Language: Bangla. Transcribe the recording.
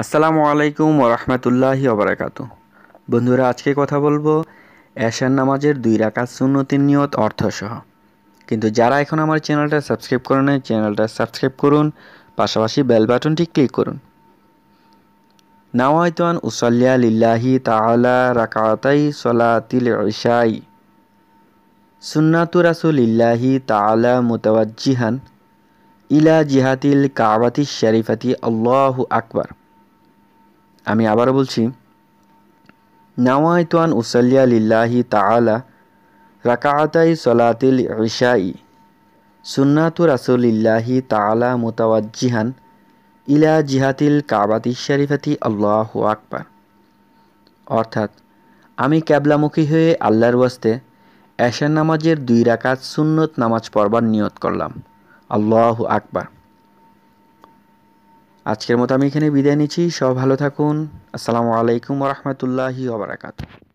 আসসালামু আলাইকুম ওরহমতুল্লাহি ওবরাকাত বন্ধুরা আজকে কথা বলবো এশার নামাজের দুই রাকাত সুন্নতির নিয়ত অর্থসহ কিন্তু যারা এখন আমার চ্যানেলটা সাবস্ক্রাইব করে নেয় চ্যানেলটা সাবস্ক্রাইব করুন পাশাপাশি বেল বাটনটি ক্লিক করুন নাওয়াইতান উসাল্লিয়া লিল্লাহি তাআলা রাকাতাই সলাতিল ইশাই সুন্নাতু রাসুলিল্লাহি তাআলা মুতাওয়াজ্জিহান ইলা জিহাতিল কাবাতি শরীফাতি আল্লাহু আকবার আমি আবারও বলছি নাওয়ায়তোয়ান উসাল্লিয়া লিল্লাহি তালা রাকাতাই সলাতিল ইশাই সুন্নাতু রাসুলিল্লাহি তালা মোতাওয়াজিহান ইলা জিহাতিল কাবাতি শরীফাতি আল্লাহ আকবার অর্থাৎ আমি ক্যাবলামুখী হয়ে আল্লাহর ওয়াস্তে এশার নামাজের দুই রাকাত সুন্নত নামাজ পড়বার নিয়ত করলাম আল্লাহ আকবার আজকের মতো আমি এখানে বিদায় নিচ্ছি সব ভালো থাকুন আসসালামু আলাইকুম রহমতুল্লাহি ওবরাকাতু